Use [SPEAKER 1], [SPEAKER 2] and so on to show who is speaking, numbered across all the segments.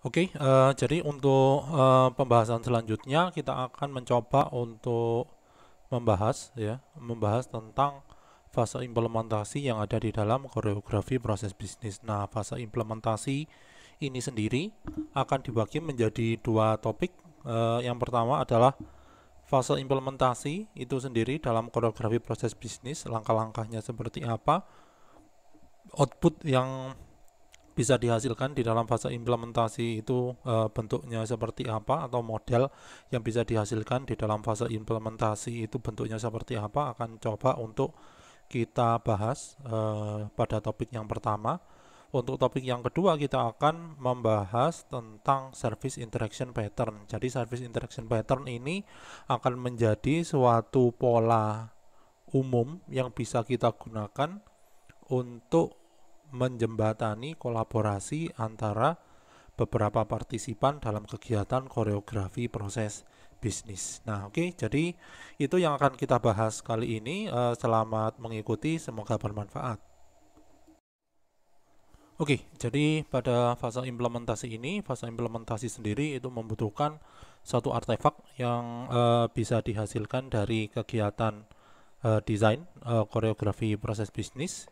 [SPEAKER 1] Oke, okay, uh, eh, jadi untuk uh, pembahasan selanjutnya kita akan mencoba untuk membahas ya, membahas tentang fase implementasi yang ada di dalam koreografi proses bisnis. Nah, fase implementasi ini sendiri akan dibagi menjadi dua topik. Uh, yang pertama adalah fase implementasi itu sendiri dalam koreografi proses bisnis, langkah-langkahnya seperti apa, output yang bisa dihasilkan di dalam fase implementasi itu e, bentuknya seperti apa atau model yang bisa dihasilkan di dalam fase implementasi itu bentuknya seperti apa akan coba untuk kita bahas e, pada topik yang pertama. Untuk topik yang kedua kita akan membahas tentang service interaction pattern. Jadi service interaction pattern ini akan menjadi suatu pola umum yang bisa kita gunakan untuk menjembatani kolaborasi antara beberapa partisipan dalam kegiatan koreografi proses bisnis. Nah, oke, okay, jadi itu yang akan kita bahas kali ini. Eh, selamat mengikuti, semoga bermanfaat. Oke, okay, jadi pada fase implementasi ini, fase implementasi sendiri itu membutuhkan satu artefak yang uh, bisa dihasilkan dari kegiatan uh, desain uh, koreografi proses bisnis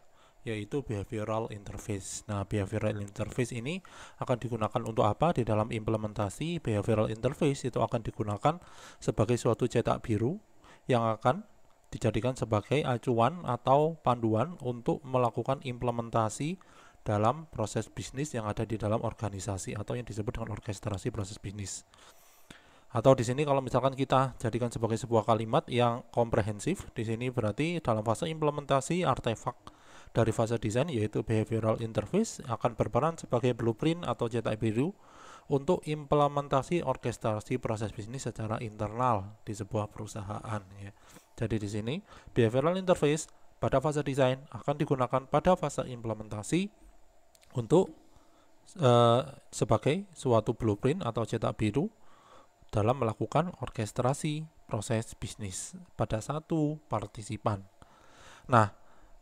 [SPEAKER 1] yaitu behavioral interface. Nah, behavioral interface ini akan digunakan untuk apa? Di dalam implementasi behavioral interface itu akan digunakan sebagai suatu cetak biru yang akan dijadikan sebagai acuan atau panduan untuk melakukan implementasi dalam proses bisnis yang ada di dalam organisasi atau yang disebut dengan orkestrasi proses bisnis. Atau di sini kalau misalkan kita jadikan sebagai sebuah kalimat yang komprehensif, di sini berarti dalam fase implementasi artefak dari fase desain yaitu behavioral interface akan berperan sebagai blueprint atau cetak biru untuk implementasi orkestrasi proses bisnis secara internal di sebuah perusahaan ya. Jadi di sini behavioral interface pada fase desain akan digunakan pada fase implementasi untuk uh, sebagai suatu blueprint atau cetak biru dalam melakukan orkestrasi proses bisnis pada satu partisipan. Nah,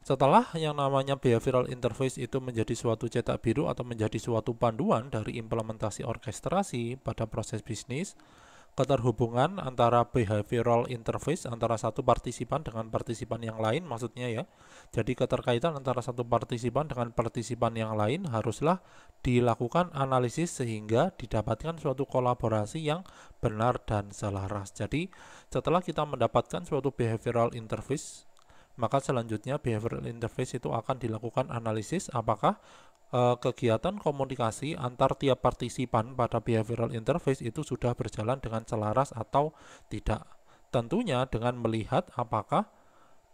[SPEAKER 1] setelah yang namanya behavioral interface itu menjadi suatu cetak biru atau menjadi suatu panduan dari implementasi orkestrasi pada proses bisnis, keterhubungan antara behavioral interface antara satu partisipan dengan partisipan yang lain maksudnya ya. Jadi keterkaitan antara satu partisipan dengan partisipan yang lain haruslah dilakukan analisis sehingga didapatkan suatu kolaborasi yang benar dan selaras. Jadi setelah kita mendapatkan suatu behavioral interface maka selanjutnya behavioral interface itu akan dilakukan analisis apakah e, kegiatan komunikasi antar tiap partisipan pada behavioral interface itu sudah berjalan dengan selaras atau tidak. Tentunya dengan melihat apakah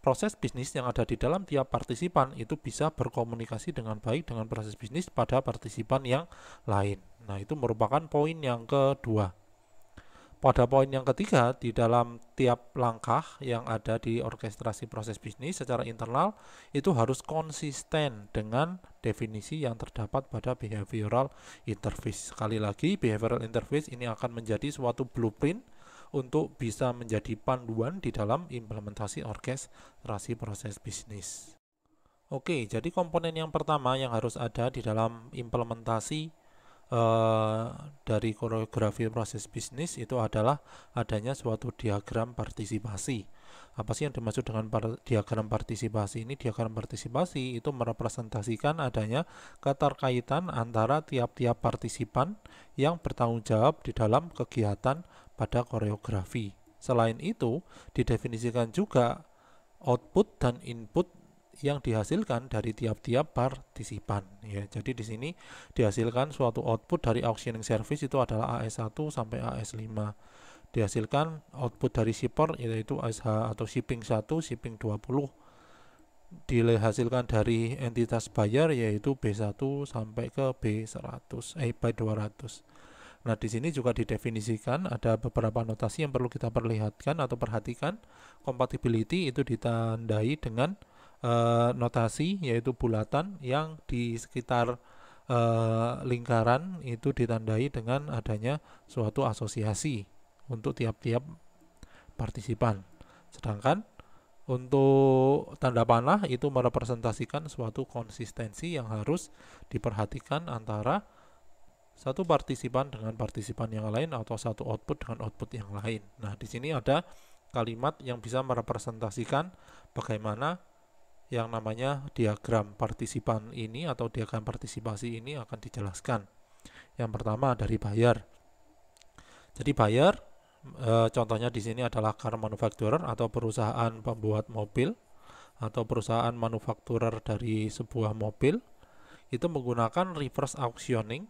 [SPEAKER 1] proses bisnis yang ada di dalam tiap partisipan itu bisa berkomunikasi dengan baik dengan proses bisnis pada partisipan yang lain. Nah, itu merupakan poin yang kedua. Pada poin yang ketiga, di dalam tiap langkah yang ada di orkestrasi proses bisnis secara internal itu harus konsisten dengan definisi yang terdapat pada behavioral interface. Sekali lagi, behavioral interface ini akan menjadi suatu blueprint untuk bisa menjadi panduan di dalam implementasi orkestrasi proses bisnis. Oke, jadi komponen yang pertama yang harus ada di dalam implementasi Eh, dari koreografi proses bisnis itu adalah adanya suatu diagram partisipasi. Apa sih yang dimaksud dengan par diagram partisipasi ini? Diagram partisipasi itu merepresentasikan adanya keterkaitan antara tiap-tiap partisipan yang bertanggung jawab di dalam kegiatan pada koreografi. Selain itu, didefinisikan juga output dan input yang dihasilkan dari tiap-tiap partisipan ya. Jadi di sini dihasilkan suatu output dari auctioning service itu adalah AS1 sampai AS5. Dihasilkan output dari shipper yaitu sh atau shipping 1, shipping 20. Dihasilkan dari entitas buyer yaitu B1 sampai ke B100, eh B200. Nah, di sini juga didefinisikan ada beberapa notasi yang perlu kita perlihatkan atau perhatikan. Compatibility itu ditandai dengan uh, notasi yaitu bulatan yang di sekitar uh, lingkaran itu ditandai dengan adanya suatu asosiasi untuk tiap-tiap partisipan. Sedangkan untuk tanda panah itu merepresentasikan suatu konsistensi yang harus diperhatikan antara satu partisipan dengan partisipan yang lain atau satu output dengan output yang lain. Nah, di sini ada kalimat yang bisa merepresentasikan bagaimana yang namanya diagram partisipan ini atau diagram partisipasi ini akan dijelaskan. Yang pertama dari buyer. Jadi buyer e, contohnya di sini adalah car manufacturer atau perusahaan pembuat mobil atau perusahaan manufakturer dari sebuah mobil itu menggunakan reverse auctioning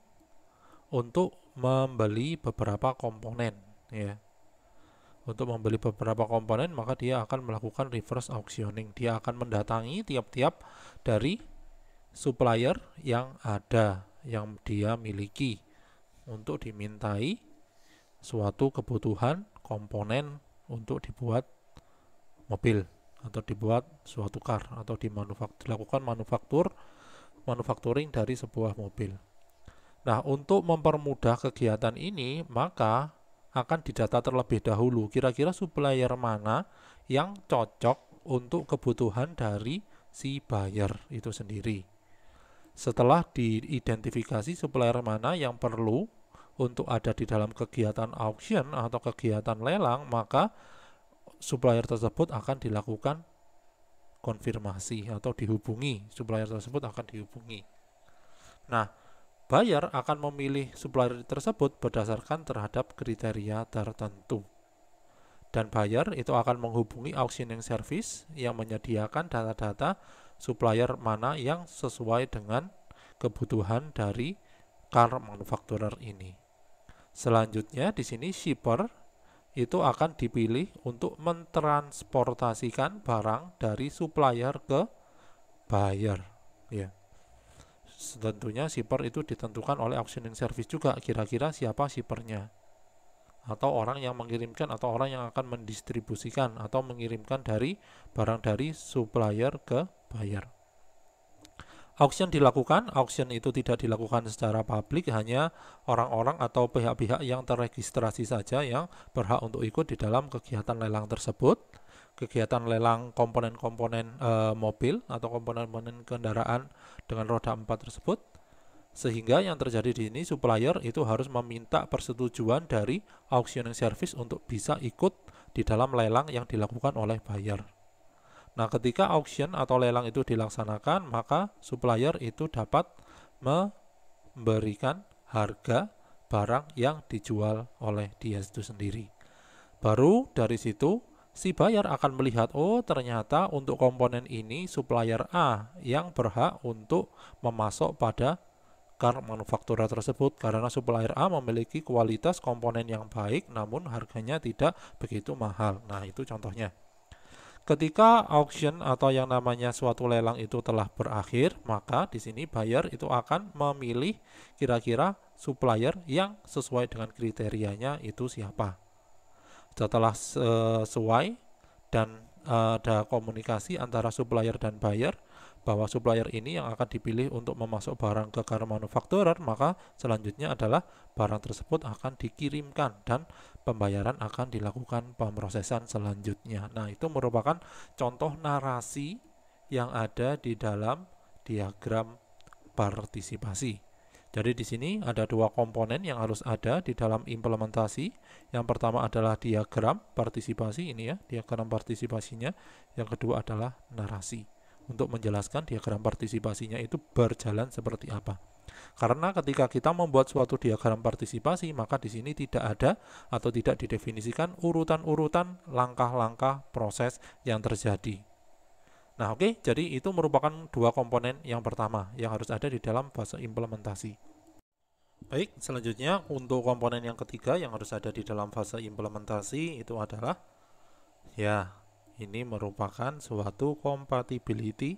[SPEAKER 1] untuk membeli beberapa komponen ya untuk membeli beberapa komponen maka dia akan melakukan reverse auctioning dia akan mendatangi tiap-tiap dari supplier yang ada yang dia miliki untuk dimintai suatu kebutuhan komponen untuk dibuat mobil atau dibuat suatu car atau dimanufaktur dilakukan manufaktur manufacturing dari sebuah mobil. Nah, untuk mempermudah kegiatan ini, maka akan didata terlebih dahulu kira-kira supplier mana yang cocok untuk kebutuhan dari si buyer itu sendiri. Setelah diidentifikasi supplier mana yang perlu untuk ada di dalam kegiatan auction atau kegiatan lelang, maka supplier tersebut akan dilakukan konfirmasi atau dihubungi. Supplier tersebut akan dihubungi. Nah, buyer akan memilih supplier tersebut berdasarkan terhadap kriteria tertentu. Dan buyer itu akan menghubungi auctioning service yang menyediakan data-data supplier mana yang sesuai dengan kebutuhan dari car manufacturer ini. Selanjutnya di sini shipper itu akan dipilih untuk mentransportasikan barang dari supplier ke buyer ya. Tentunya shipper itu ditentukan oleh auctioning service juga kira-kira siapa shippernya atau orang yang mengirimkan atau orang yang akan mendistribusikan atau mengirimkan dari barang dari supplier ke buyer. Auction dilakukan, auction itu tidak dilakukan secara publik, hanya orang-orang atau pihak-pihak yang terregistrasi saja yang berhak untuk ikut di dalam kegiatan lelang tersebut kegiatan lelang komponen-komponen e, mobil atau komponen-komponen kendaraan dengan roda 4 tersebut sehingga yang terjadi di sini supplier itu harus meminta persetujuan dari auctioning service untuk bisa ikut di dalam lelang yang dilakukan oleh buyer. Nah, ketika auction atau lelang itu dilaksanakan, maka supplier itu dapat memberikan harga barang yang dijual oleh dia itu sendiri. Baru dari situ si buyer akan melihat, oh ternyata untuk komponen ini supplier A yang berhak untuk memasok pada car manufakturer tersebut karena supplier A memiliki kualitas komponen yang baik namun harganya tidak begitu mahal. Nah, itu contohnya. Ketika auction atau yang namanya suatu lelang itu telah berakhir, maka di sini buyer itu akan memilih kira-kira supplier yang sesuai dengan kriterianya itu siapa. Setelah sesuai dan eh, ada komunikasi antara supplier dan buyer bahwa supplier ini yang akan dipilih untuk memasuk barang ke car manufacturer maka selanjutnya adalah barang tersebut akan dikirimkan dan pembayaran akan dilakukan pemrosesan selanjutnya nah itu merupakan contoh narasi yang ada di dalam diagram partisipasi jadi di sini ada dua komponen yang harus ada di dalam implementasi. Yang pertama adalah diagram partisipasi ini ya, diagram partisipasinya. Yang kedua adalah narasi. Untuk menjelaskan diagram partisipasinya itu berjalan seperti apa. Karena ketika kita membuat suatu diagram partisipasi, maka di sini tidak ada atau tidak didefinisikan urutan-urutan langkah-langkah proses yang terjadi. Nah, oke, okay, jadi itu merupakan dua komponen yang pertama yang harus ada di dalam fase implementasi. Baik, selanjutnya untuk komponen yang ketiga yang harus ada di dalam fase implementasi itu adalah ya, ini merupakan suatu compatibility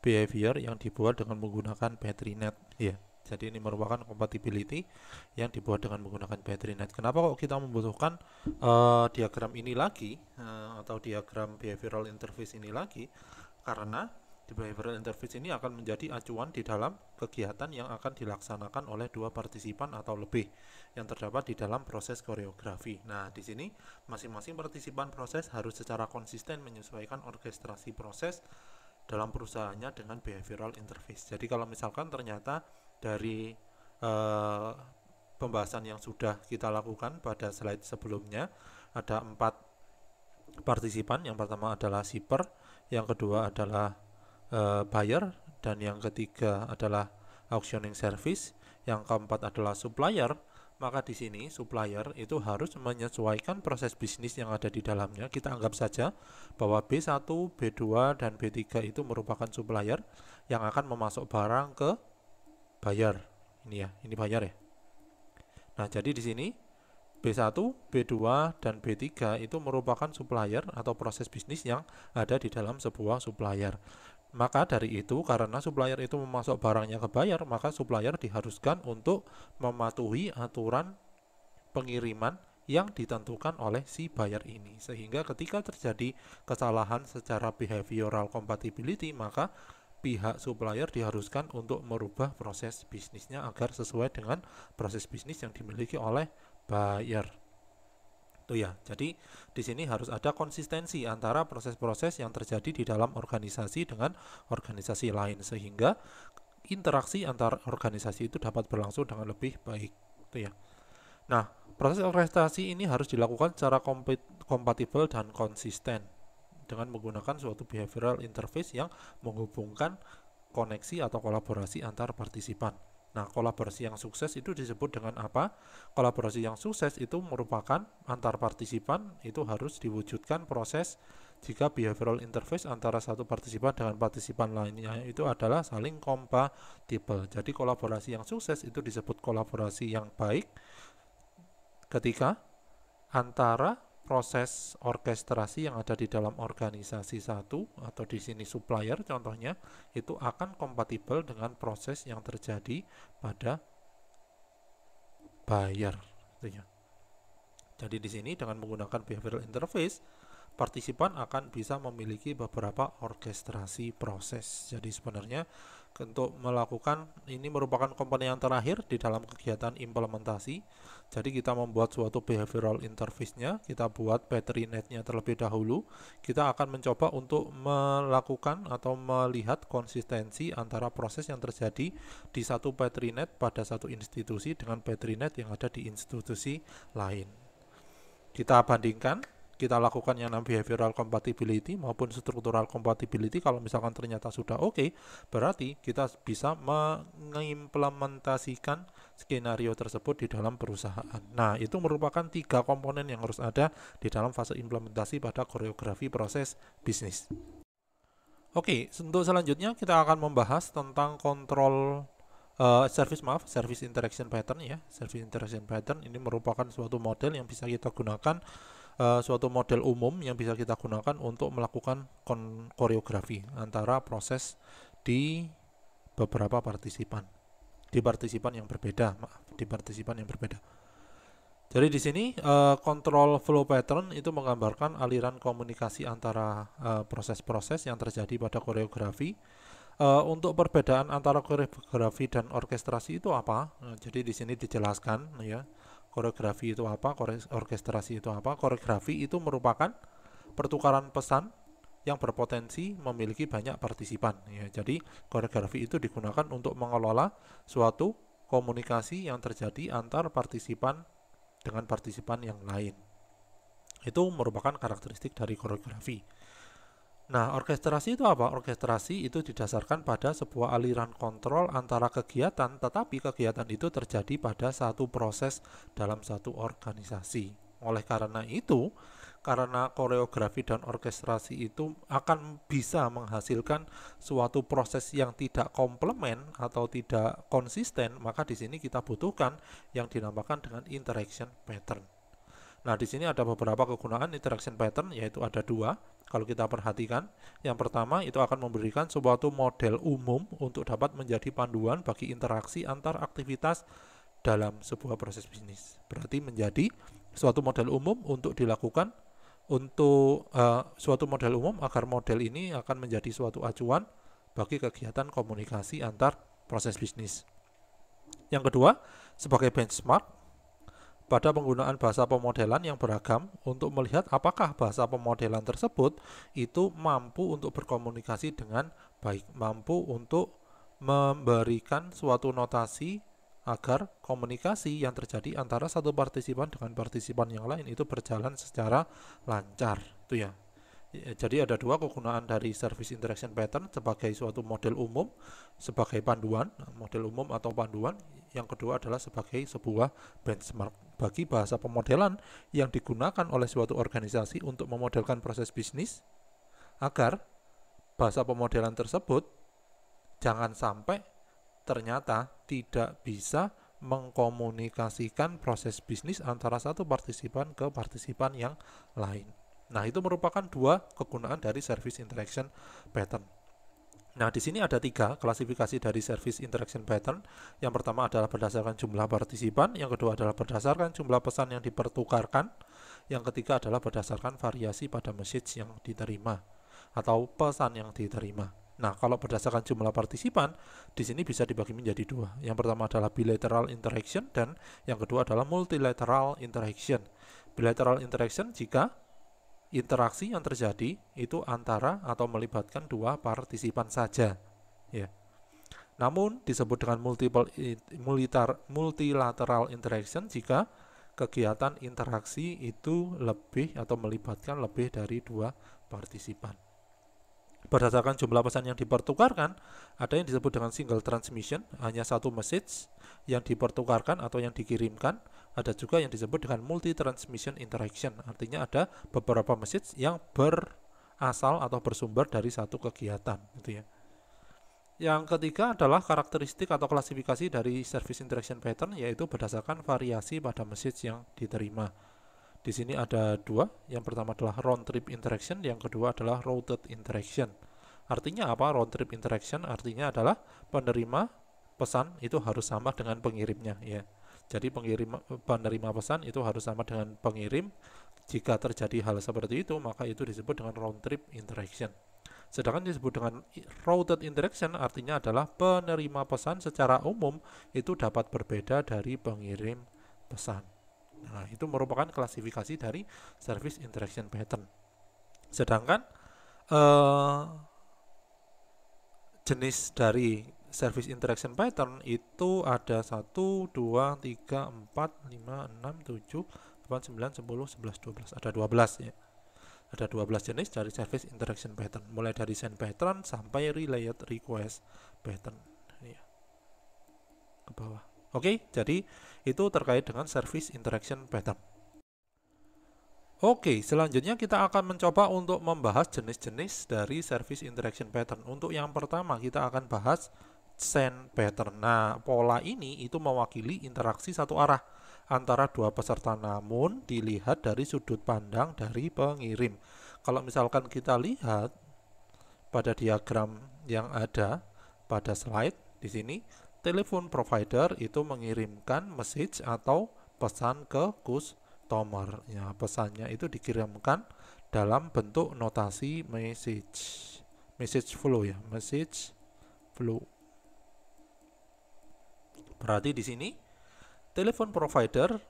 [SPEAKER 1] behavior yang dibuat dengan menggunakan net, ya jadi ini merupakan compatibility yang dibuat dengan menggunakan battery net. kenapa kok kita membutuhkan uh, diagram ini lagi uh, atau diagram behavioral interface ini lagi karena di behavioral interface ini akan menjadi acuan di dalam kegiatan yang akan dilaksanakan oleh dua partisipan atau lebih yang terdapat di dalam proses koreografi. Nah, di sini masing-masing partisipan proses harus secara konsisten menyesuaikan orkestrasi proses dalam perusahaannya dengan behavioral interface. Jadi kalau misalkan ternyata dari eh, pembahasan yang sudah kita lakukan pada slide sebelumnya ada empat partisipan yang pertama adalah shipper yang kedua adalah eh, buyer dan yang ketiga adalah auctioning service yang keempat adalah supplier maka di sini supplier itu harus menyesuaikan proses bisnis yang ada di dalamnya. Kita anggap saja bahwa B1, B2, dan B3 itu merupakan supplier yang akan memasuk barang ke bayar ini ya ini bayar ya nah jadi di sini B1, B2, dan B3 itu merupakan supplier atau proses bisnis yang ada di dalam sebuah supplier. Maka dari itu, karena supplier itu memasok barangnya ke buyer, maka supplier diharuskan untuk mematuhi aturan pengiriman yang ditentukan oleh si buyer ini. Sehingga ketika terjadi kesalahan secara behavioral compatibility, maka pihak supplier diharuskan untuk merubah proses bisnisnya agar sesuai dengan proses bisnis yang dimiliki oleh buyer. Tuh ya. Jadi di sini harus ada konsistensi antara proses-proses yang terjadi di dalam organisasi dengan organisasi lain sehingga interaksi antar organisasi itu dapat berlangsung dengan lebih baik. Tuh ya. Nah, proses organisasi ini harus dilakukan secara kompatibel dan konsisten dengan menggunakan suatu behavioral interface yang menghubungkan koneksi atau kolaborasi antar partisipan. Nah, kolaborasi yang sukses itu disebut dengan apa? Kolaborasi yang sukses itu merupakan antar partisipan itu harus diwujudkan proses jika behavioral interface antara satu partisipan dengan partisipan lainnya itu adalah saling kompatibel. Jadi kolaborasi yang sukses itu disebut kolaborasi yang baik ketika antara proses orkestrasi yang ada di dalam organisasi satu atau di sini supplier contohnya itu akan kompatibel dengan proses yang terjadi pada buyer Jadi di sini dengan menggunakan behavioral interface partisipan akan bisa memiliki beberapa orkestrasi proses. Jadi sebenarnya untuk melakukan ini merupakan komponen yang terakhir di dalam kegiatan implementasi. Jadi kita membuat suatu behavioral interface-nya, kita buat battery net-nya terlebih dahulu. Kita akan mencoba untuk melakukan atau melihat konsistensi antara proses yang terjadi di satu battery net pada satu institusi dengan battery net yang ada di institusi lain. Kita bandingkan kita lakukan yang namanya behavioral compatibility maupun struktural compatibility kalau misalkan ternyata sudah oke okay, berarti kita bisa mengimplementasikan skenario tersebut di dalam perusahaan nah itu merupakan tiga komponen yang harus ada di dalam fase implementasi pada koreografi proses bisnis Oke, okay, untuk selanjutnya kita akan membahas tentang kontrol uh, service maaf service interaction pattern ya service interaction pattern ini merupakan suatu model yang bisa kita gunakan uh, suatu model umum yang bisa kita gunakan untuk melakukan koreografi antara proses di beberapa partisipan di partisipan yang berbeda maaf di partisipan yang berbeda jadi di sini uh, control flow pattern itu menggambarkan aliran komunikasi antara eh, proses-proses uh, yang terjadi pada koreografi uh, untuk perbedaan antara koreografi dan orkestrasi itu apa nah, jadi di sini dijelaskan ya koreografi itu apa, orkestrasi itu apa. Koreografi itu merupakan pertukaran pesan yang berpotensi memiliki banyak partisipan. Ya, jadi koreografi itu digunakan untuk mengelola suatu komunikasi yang terjadi antar partisipan dengan partisipan yang lain. Itu merupakan karakteristik dari koreografi. Nah, orkestrasi itu apa? Orkestrasi itu didasarkan pada sebuah aliran kontrol antara kegiatan, tetapi kegiatan itu terjadi pada satu proses dalam satu organisasi. Oleh karena itu, karena koreografi dan orkestrasi itu akan bisa menghasilkan suatu proses yang tidak komplement atau tidak konsisten, maka di sini kita butuhkan yang dinamakan dengan interaction pattern. Nah, di sini ada beberapa kegunaan interaction pattern, yaitu ada dua. Kalau kita perhatikan, yang pertama itu akan memberikan suatu model umum untuk dapat menjadi panduan bagi interaksi antar aktivitas dalam sebuah proses bisnis. Berarti menjadi suatu model umum untuk dilakukan untuk uh, suatu model umum agar model ini akan menjadi suatu acuan bagi kegiatan komunikasi antar proses bisnis. Yang kedua, sebagai benchmark pada penggunaan bahasa pemodelan yang beragam untuk melihat apakah bahasa pemodelan tersebut itu mampu untuk berkomunikasi dengan baik, mampu untuk memberikan suatu notasi agar komunikasi yang terjadi antara satu partisipan dengan partisipan yang lain itu berjalan secara lancar, itu ya. ya jadi ada dua kegunaan dari service interaction pattern sebagai suatu model umum, sebagai panduan, model umum atau panduan. Yang kedua adalah sebagai sebuah benchmark bagi bahasa pemodelan yang digunakan oleh suatu organisasi untuk memodelkan proses bisnis agar bahasa pemodelan tersebut jangan sampai ternyata tidak bisa mengkomunikasikan proses bisnis antara satu partisipan ke partisipan yang lain. Nah, itu merupakan dua kegunaan dari service interaction pattern. Nah, di sini ada tiga klasifikasi dari service interaction pattern. Yang pertama adalah berdasarkan jumlah partisipan, yang kedua adalah berdasarkan jumlah pesan yang dipertukarkan, yang ketiga adalah berdasarkan variasi pada message yang diterima atau pesan yang diterima. Nah, kalau berdasarkan jumlah partisipan, di sini bisa dibagi menjadi dua. Yang pertama adalah bilateral interaction dan yang kedua adalah multilateral interaction. Bilateral interaction jika interaksi yang terjadi itu antara atau melibatkan dua partisipan saja ya namun disebut dengan multiple multilateral interaction jika kegiatan interaksi itu lebih atau melibatkan lebih dari dua partisipan. Berdasarkan jumlah pesan yang dipertukarkan, ada yang disebut dengan single transmission, hanya satu message yang dipertukarkan atau yang dikirimkan, ada juga yang disebut dengan multi-transmission interaction. Artinya ada beberapa message yang berasal atau bersumber dari satu kegiatan, gitu ya. Yang ketiga adalah karakteristik atau klasifikasi dari service interaction pattern yaitu berdasarkan variasi pada message yang diterima. Di sini ada dua, yang pertama adalah round trip interaction, yang kedua adalah routed interaction. Artinya apa? Round trip interaction artinya adalah penerima pesan itu harus sama dengan pengirimnya ya. Jadi pengirim penerima pesan itu harus sama dengan pengirim. Jika terjadi hal seperti itu, maka itu disebut dengan round trip interaction. Sedangkan disebut dengan routed interaction artinya adalah penerima pesan secara umum itu dapat berbeda dari pengirim pesan. Nah, itu merupakan klasifikasi dari service interaction pattern. Sedangkan uh, jenis dari service interaction pattern itu ada 1, 2, 3, 4, 5, 6, 7, 8, 9, 10, 11, 12 ada 12 ya ada 12 jenis dari service interaction pattern mulai dari send pattern sampai related request pattern ini ya. ke bawah oke okay, jadi itu terkait dengan service interaction pattern Oke, okay, selanjutnya kita akan mencoba untuk membahas jenis-jenis dari service interaction pattern. Untuk yang pertama, kita akan bahas send pattern. Nah, pola ini itu mewakili interaksi satu arah antara dua peserta namun dilihat dari sudut pandang dari pengirim. Kalau misalkan kita lihat pada diagram yang ada pada slide di sini, telepon provider itu mengirimkan message atau pesan ke customer. Ya, pesannya itu dikirimkan dalam bentuk notasi message. Message flow ya, message flow. Berarti di sini telepon provider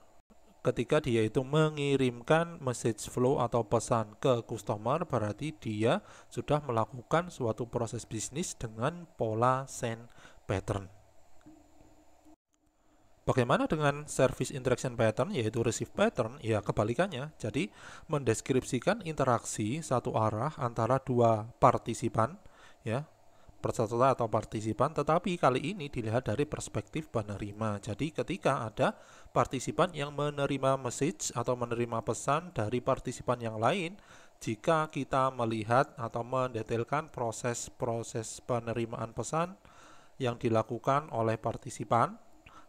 [SPEAKER 1] ketika dia itu mengirimkan message flow atau pesan ke customer berarti dia sudah melakukan suatu proses bisnis dengan pola send pattern. Bagaimana dengan service interaction pattern yaitu receive pattern? Ya kebalikannya. Jadi mendeskripsikan interaksi satu arah antara dua partisipan ya peserta atau partisipan, tetapi kali ini dilihat dari perspektif penerima. Jadi ketika ada partisipan yang menerima message atau menerima pesan dari partisipan yang lain, jika kita melihat atau mendetailkan proses-proses penerimaan pesan yang dilakukan oleh partisipan,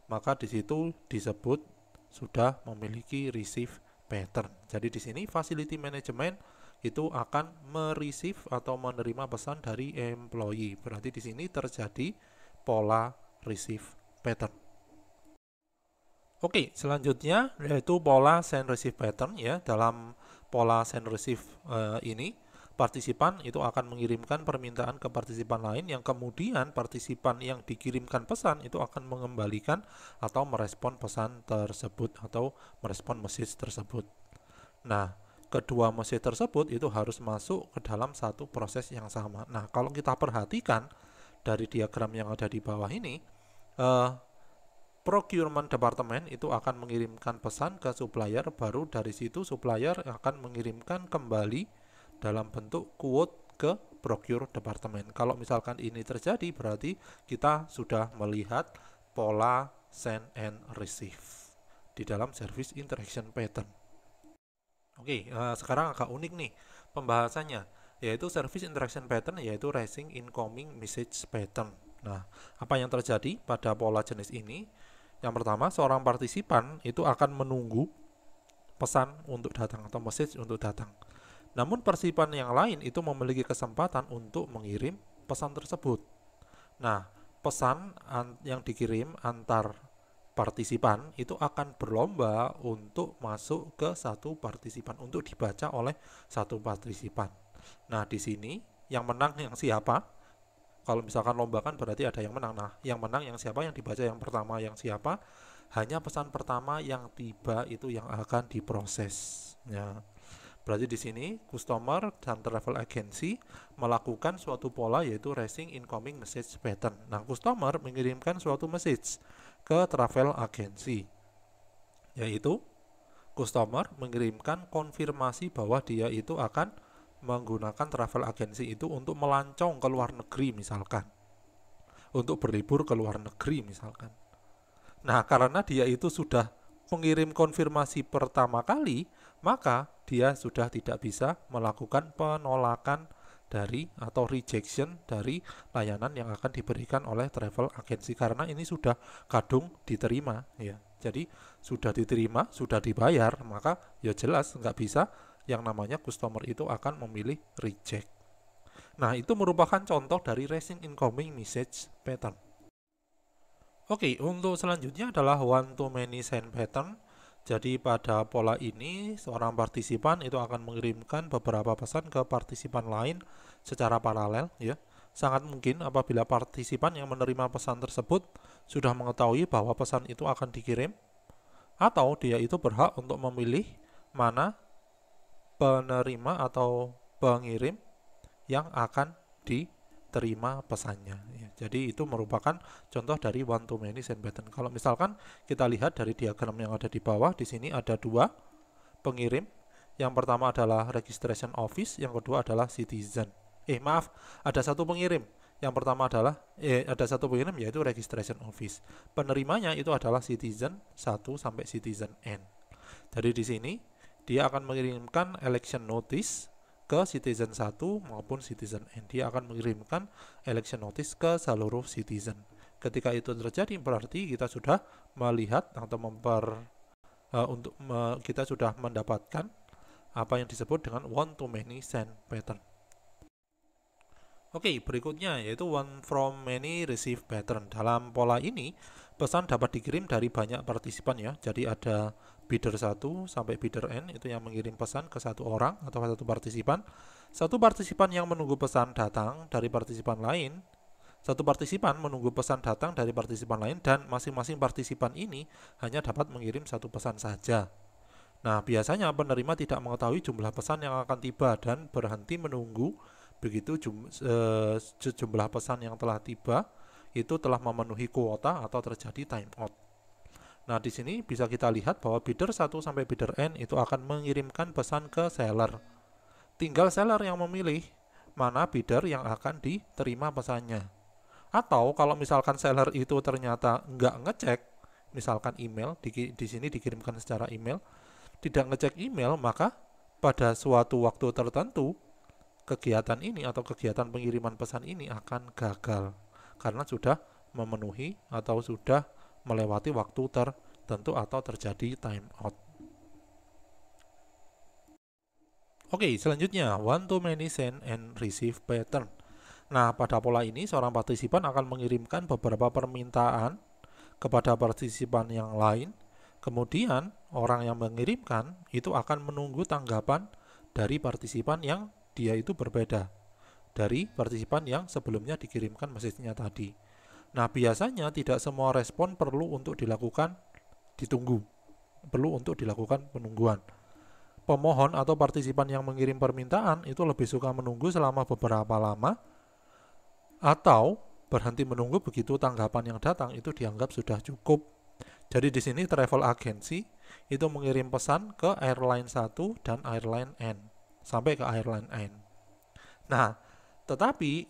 [SPEAKER 1] maka di situ disebut sudah memiliki receive pattern. Jadi di sini facility management itu akan mereceive atau menerima pesan dari employee. Berarti di sini terjadi pola receive pattern. Oke, selanjutnya yaitu pola send receive pattern ya. Dalam pola send receive uh, ini partisipan itu akan mengirimkan permintaan ke partisipan lain yang kemudian partisipan yang dikirimkan pesan itu akan mengembalikan atau merespon pesan tersebut atau merespon message tersebut. Nah, kedua mesin tersebut itu harus masuk ke dalam satu proses yang sama. Nah, kalau kita perhatikan dari diagram yang ada di bawah ini, eh, procurement department itu akan mengirimkan pesan ke supplier, baru dari situ supplier akan mengirimkan kembali dalam bentuk quote ke procure department. Kalau misalkan ini terjadi, berarti kita sudah melihat pola send and receive di dalam service interaction pattern. Oke, okay, uh, eh, sekarang agak unik nih pembahasannya, yaitu service interaction pattern, yaitu rising incoming message pattern. Nah, apa yang terjadi pada pola jenis ini? Yang pertama, seorang partisipan itu akan menunggu pesan untuk datang atau message untuk datang. Namun partisipan yang lain itu memiliki kesempatan untuk mengirim pesan tersebut. Nah, pesan yang dikirim antar partisipan itu akan berlomba untuk masuk ke satu partisipan untuk dibaca oleh satu partisipan. Nah, di sini yang menang yang siapa? Kalau misalkan lomba kan berarti ada yang menang. Nah, yang menang yang siapa? Yang dibaca yang pertama yang siapa? Hanya pesan pertama yang tiba itu yang akan diproses. Ya. Berarti di sini customer dan travel agency melakukan suatu pola yaitu racing incoming message pattern. Nah, customer mengirimkan suatu message ke travel agency, yaitu customer mengirimkan konfirmasi bahwa dia itu akan menggunakan travel agency itu untuk melancong ke luar negeri misalkan. Untuk berlibur ke luar negeri misalkan. Nah, karena dia itu sudah mengirim konfirmasi pertama kali, maka dia sudah tidak bisa melakukan penolakan dari atau rejection dari layanan yang akan diberikan oleh travel agency karena ini sudah kadung diterima ya jadi sudah diterima sudah dibayar maka ya jelas nggak bisa yang namanya customer itu akan memilih reject nah itu merupakan contoh dari racing incoming message pattern Oke, untuk selanjutnya adalah one to many send pattern jadi pada pola ini, seorang partisipan itu akan mengirimkan beberapa pesan ke partisipan lain secara paralel. ya. Sangat mungkin apabila partisipan yang menerima pesan tersebut sudah mengetahui bahwa pesan itu akan dikirim, atau dia itu berhak untuk memilih mana penerima atau pengirim yang akan diterima pesannya. Jadi itu merupakan contoh dari one to many send button. Kalau misalkan kita lihat dari diagram yang ada di bawah, di sini ada dua pengirim. Yang pertama adalah registration office, yang kedua adalah citizen. Eh maaf, ada satu pengirim. Yang pertama adalah eh, ada satu pengirim yaitu registration office. Penerimanya itu adalah citizen 1 sampai citizen n. Jadi di sini dia akan mengirimkan election notice ke citizen 1 maupun citizen N. Dia akan mengirimkan election notice ke seluruh citizen. Ketika itu terjadi berarti kita sudah melihat atau memper uh, untuk me, kita sudah mendapatkan apa yang disebut dengan one to many send pattern. Oke, okay, berikutnya yaitu one from many receive pattern. Dalam pola ini, pesan dapat dikirim dari banyak partisipan ya. Jadi ada bidder 1 sampai bidder n itu yang mengirim pesan ke satu orang atau satu partisipan. Satu partisipan yang menunggu pesan datang dari partisipan lain, satu partisipan menunggu pesan datang dari partisipan lain dan masing-masing partisipan ini hanya dapat mengirim satu pesan saja. Nah, biasanya penerima tidak mengetahui jumlah pesan yang akan tiba dan berhenti menunggu begitu eh, jumlah pesan yang telah tiba itu telah memenuhi kuota atau terjadi time out. Nah, di sini bisa kita lihat bahwa bidder 1 sampai bidder N itu akan mengirimkan pesan ke seller. Tinggal seller yang memilih mana bidder yang akan diterima pesannya. Atau kalau misalkan seller itu ternyata nggak ngecek, misalkan email, di, di sini dikirimkan secara email, tidak ngecek email, maka pada suatu waktu tertentu, kegiatan ini atau kegiatan pengiriman pesan ini akan gagal. Karena sudah memenuhi atau sudah melewati waktu tertentu atau terjadi time out. Oke, selanjutnya one to many send and receive pattern. Nah, pada pola ini seorang partisipan akan mengirimkan beberapa permintaan kepada partisipan yang lain. Kemudian, orang yang mengirimkan itu akan menunggu tanggapan dari partisipan yang dia itu berbeda dari partisipan yang sebelumnya dikirimkan message-nya tadi. Nah, biasanya tidak semua respon perlu untuk dilakukan ditunggu. Perlu untuk dilakukan penungguan. Pemohon atau partisipan yang mengirim permintaan itu lebih suka menunggu selama beberapa lama atau berhenti menunggu begitu tanggapan yang datang itu dianggap sudah cukup. Jadi di sini travel agency itu mengirim pesan ke airline 1 dan airline N sampai ke airline N. Nah, tetapi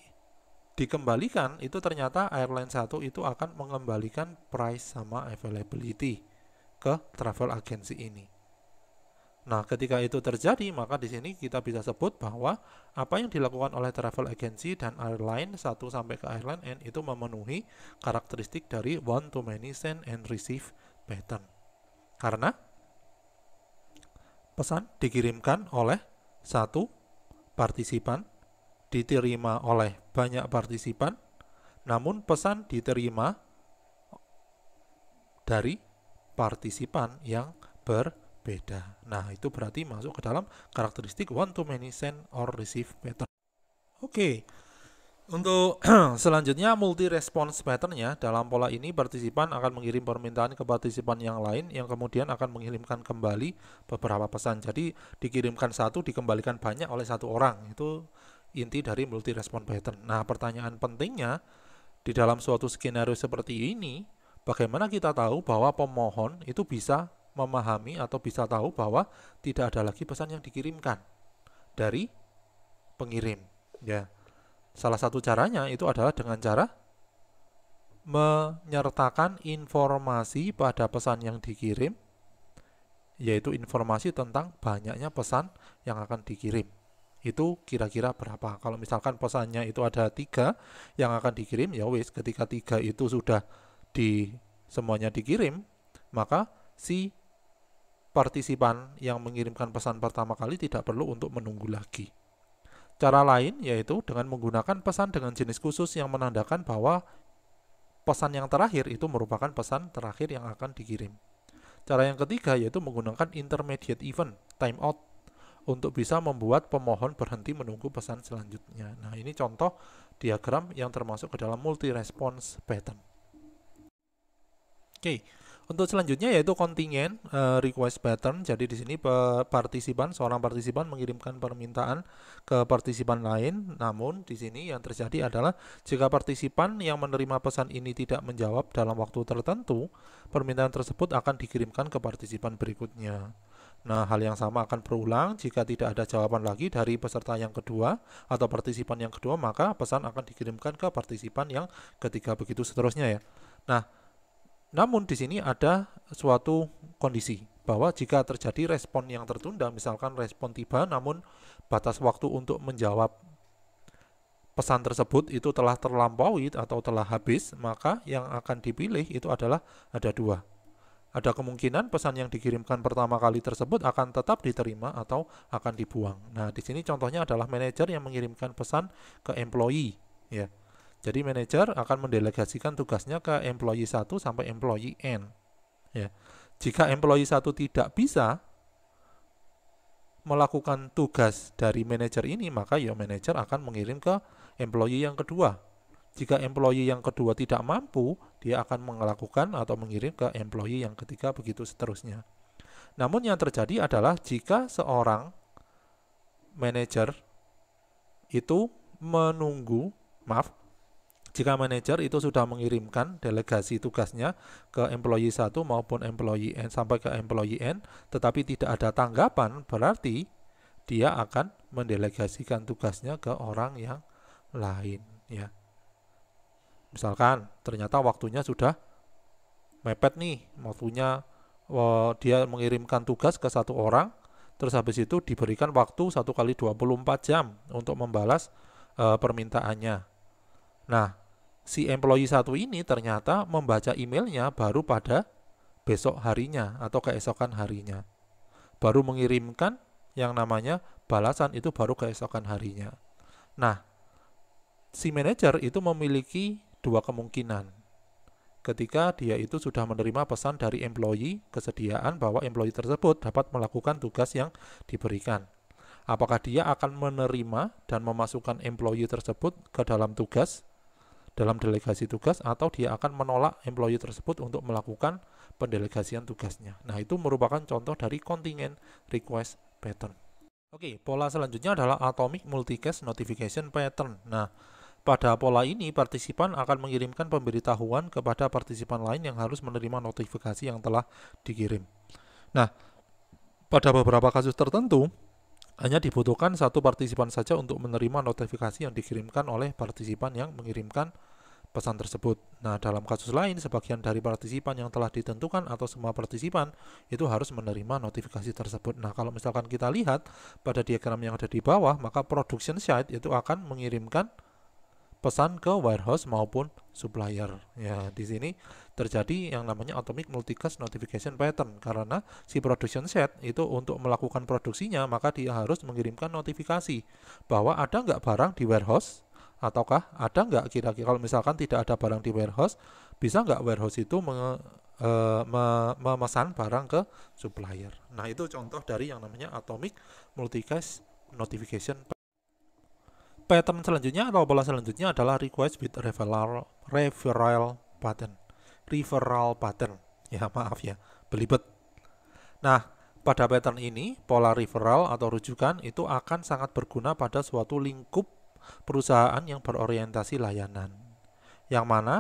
[SPEAKER 1] dikembalikan itu ternyata airline satu itu akan mengembalikan price sama availability ke travel agency ini. Nah, ketika itu terjadi, maka di sini kita bisa sebut bahwa apa yang dilakukan oleh travel agency dan airline satu sampai ke airline N itu memenuhi karakteristik dari one to many send and receive pattern. Karena pesan dikirimkan oleh satu partisipan diterima oleh banyak partisipan, namun pesan diterima dari partisipan yang berbeda. Nah, itu berarti masuk ke dalam karakteristik one to many send or receive pattern. Oke, okay. Untuk selanjutnya multi response patternnya dalam pola ini partisipan akan mengirim permintaan ke partisipan yang lain yang kemudian akan mengirimkan kembali beberapa pesan. Jadi dikirimkan satu dikembalikan banyak oleh satu orang itu inti dari multi-respon pattern. Nah, pertanyaan pentingnya, di dalam suatu skenario seperti ini, bagaimana kita tahu bahwa pemohon itu bisa memahami atau bisa tahu bahwa tidak ada lagi pesan yang dikirimkan dari pengirim. Ya, salah satu caranya itu adalah dengan cara menyertakan informasi pada pesan yang dikirim, yaitu informasi tentang banyaknya pesan yang akan dikirim itu kira-kira berapa kalau misalkan pesannya itu ada tiga yang akan dikirim ya wis ketika tiga itu sudah di semuanya dikirim maka si partisipan yang mengirimkan pesan pertama kali tidak perlu untuk menunggu lagi. Cara lain yaitu dengan menggunakan pesan dengan jenis khusus yang menandakan bahwa pesan yang terakhir itu merupakan pesan terakhir yang akan dikirim. Cara yang ketiga yaitu menggunakan intermediate event, timeout untuk bisa membuat pemohon berhenti menunggu pesan selanjutnya. Nah, ini contoh diagram yang termasuk ke dalam multi-response pattern. Oke, untuk selanjutnya yaitu kontingen eh, request pattern. Jadi di sini partisipan, seorang partisipan mengirimkan permintaan ke partisipan lain. Namun di sini yang terjadi adalah jika partisipan yang menerima pesan ini tidak menjawab dalam waktu tertentu, permintaan tersebut akan dikirimkan ke partisipan berikutnya. Nah, hal yang sama akan berulang jika tidak ada jawaban lagi dari peserta yang kedua atau partisipan yang kedua, maka pesan akan dikirimkan ke partisipan yang ketiga begitu seterusnya ya. Nah, namun di sini ada suatu kondisi bahwa jika terjadi respon yang tertunda, misalkan respon tiba namun batas waktu untuk menjawab pesan tersebut itu telah terlampaui atau telah habis, maka yang akan dipilih itu adalah ada dua, ada kemungkinan pesan yang dikirimkan pertama kali tersebut akan tetap diterima atau akan dibuang. Nah, di sini contohnya adalah manajer yang mengirimkan pesan ke employee, ya. Jadi manajer akan mendelegasikan tugasnya ke employee 1 sampai employee N. Ya. Jika employee 1 tidak bisa melakukan tugas dari manajer ini, maka ya manajer akan mengirim ke employee yang kedua jika employee yang kedua tidak mampu, dia akan melakukan atau mengirim ke employee yang ketiga begitu seterusnya. Namun yang terjadi adalah jika seorang manager itu menunggu, maaf, jika manager itu sudah mengirimkan delegasi tugasnya ke employee 1 maupun employee N sampai ke employee N, tetapi tidak ada tanggapan, berarti dia akan mendelegasikan tugasnya ke orang yang lain, ya. Misalkan ternyata waktunya sudah mepet nih, waktunya eh, dia mengirimkan tugas ke satu orang, terus habis itu diberikan waktu satu kali 24 jam untuk membalas uh, permintaannya. Nah, si employee satu ini ternyata membaca emailnya baru pada besok harinya atau keesokan harinya. Baru mengirimkan yang namanya balasan itu baru keesokan harinya. Nah, si manajer itu memiliki dua kemungkinan. Ketika dia itu sudah menerima pesan dari employee, kesediaan bahwa employee tersebut dapat melakukan tugas yang diberikan. Apakah dia akan menerima dan memasukkan employee tersebut ke dalam tugas, dalam delegasi tugas, atau dia akan menolak employee tersebut untuk melakukan pendelegasian tugasnya. Nah, itu merupakan contoh dari kontingen request pattern. Oke, pola selanjutnya adalah atomic multicast notification pattern. Nah, pada pola ini, partisipan akan mengirimkan pemberitahuan kepada partisipan lain yang harus menerima notifikasi yang telah dikirim. Nah, pada beberapa kasus tertentu, hanya dibutuhkan satu partisipan saja untuk menerima notifikasi yang dikirimkan oleh partisipan yang mengirimkan pesan tersebut. Nah, dalam kasus lain, sebagian dari partisipan yang telah ditentukan atau semua partisipan itu harus menerima notifikasi tersebut. Nah, kalau misalkan kita lihat pada diagram yang ada di bawah, maka production site itu akan mengirimkan pesan ke warehouse maupun supplier. Ya, di sini terjadi yang namanya atomic multicast notification pattern karena si production set itu untuk melakukan produksinya maka dia harus mengirimkan notifikasi bahwa ada nggak barang di warehouse ataukah ada nggak kira-kira kalau misalkan tidak ada barang di warehouse bisa nggak warehouse itu me, e, me, memesan barang ke supplier. Nah itu contoh dari yang namanya atomic multicast notification pattern selanjutnya atau pola selanjutnya adalah request with referral referral pattern. Referral pattern. Ya, maaf ya, belibet. Nah, pada pattern ini, pola referral atau rujukan itu akan sangat berguna pada suatu lingkup perusahaan yang berorientasi layanan. Yang mana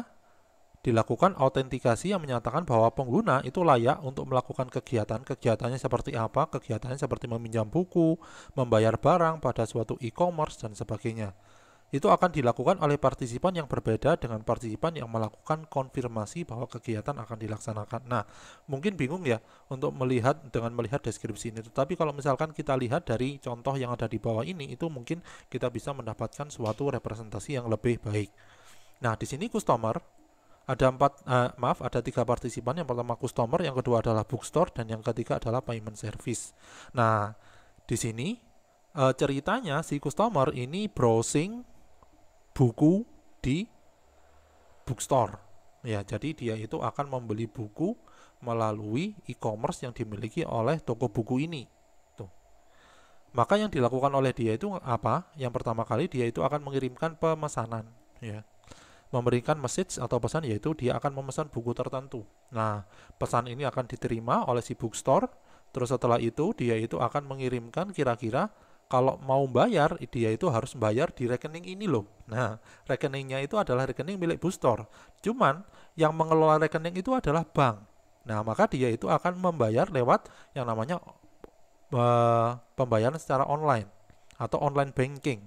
[SPEAKER 1] dilakukan autentikasi yang menyatakan bahwa pengguna itu layak untuk melakukan kegiatan. Kegiatannya seperti apa? Kegiatannya seperti meminjam buku, membayar barang pada suatu e-commerce, dan sebagainya. Itu akan dilakukan oleh partisipan yang berbeda dengan partisipan yang melakukan konfirmasi bahwa kegiatan akan dilaksanakan. Nah, mungkin bingung ya untuk melihat dengan melihat deskripsi ini. Tetapi kalau misalkan kita lihat dari contoh yang ada di bawah ini, itu mungkin kita bisa mendapatkan suatu representasi yang lebih baik. Nah, di sini customer ada empat uh, maaf ada tiga partisipan yang pertama customer yang kedua adalah bookstore dan yang ketiga adalah payment service nah di sini uh, ceritanya si customer ini browsing buku di bookstore ya jadi dia itu akan membeli buku melalui e-commerce yang dimiliki oleh toko buku ini tuh maka yang dilakukan oleh dia itu apa yang pertama kali dia itu akan mengirimkan pemesanan ya memberikan message atau pesan yaitu dia akan memesan buku tertentu. Nah, pesan ini akan diterima oleh si bookstore, terus setelah itu dia itu akan mengirimkan kira-kira kalau mau bayar, dia itu harus bayar di rekening ini loh. Nah, rekeningnya itu adalah rekening milik bookstore. Cuman, yang mengelola rekening itu adalah bank. Nah, maka dia itu akan membayar lewat yang namanya uh, pembayaran secara online atau online banking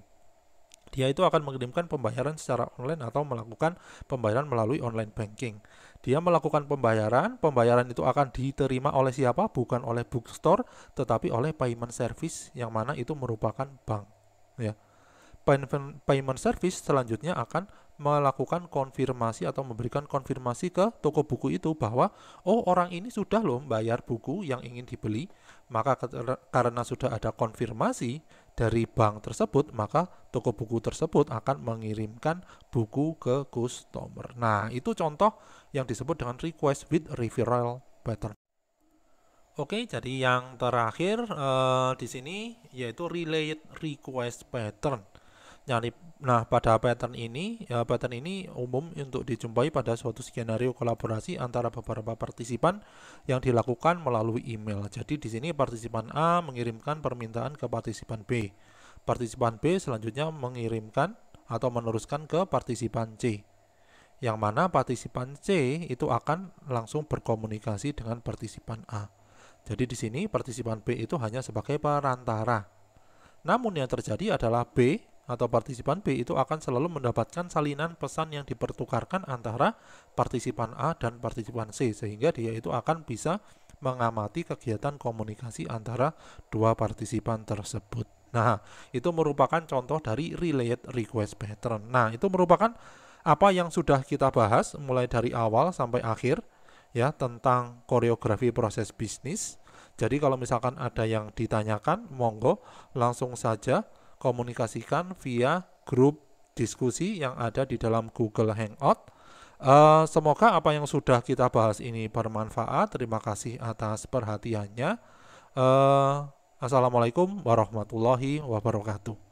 [SPEAKER 1] dia itu akan mengirimkan pembayaran secara online atau melakukan pembayaran melalui online banking. Dia melakukan pembayaran, pembayaran itu akan diterima oleh siapa? Bukan oleh bookstore, tetapi oleh payment service yang mana itu merupakan bank. Ya. Payment service selanjutnya akan melakukan konfirmasi atau memberikan konfirmasi ke toko buku itu bahwa oh orang ini sudah loh bayar buku yang ingin dibeli, maka karena sudah ada konfirmasi dari bank tersebut, maka toko buku tersebut akan mengirimkan buku ke customer. Nah, itu contoh yang disebut dengan request with referral pattern. Oke, jadi yang terakhir uh, di sini yaitu relate request pattern nyari nah pada pattern ini ya pattern ini umum untuk dijumpai pada suatu skenario kolaborasi antara beberapa partisipan yang dilakukan melalui email jadi di sini partisipan A mengirimkan permintaan ke partisipan B partisipan B selanjutnya mengirimkan atau meneruskan ke partisipan C yang mana partisipan C itu akan langsung berkomunikasi dengan partisipan A jadi di sini partisipan B itu hanya sebagai perantara namun yang terjadi adalah B atau partisipan B itu akan selalu mendapatkan salinan pesan yang dipertukarkan antara partisipan A dan partisipan C sehingga dia itu akan bisa mengamati kegiatan komunikasi antara dua partisipan tersebut. Nah, itu merupakan contoh dari relate request pattern. Nah, itu merupakan apa yang sudah kita bahas mulai dari awal sampai akhir ya tentang koreografi proses bisnis. Jadi kalau misalkan ada yang ditanyakan, monggo langsung saja komunikasikan via grup diskusi yang ada di dalam Google Hangout. Uh, semoga apa yang sudah kita bahas ini bermanfaat. Terima kasih atas perhatiannya. Uh, Assalamualaikum warahmatullahi wabarakatuh.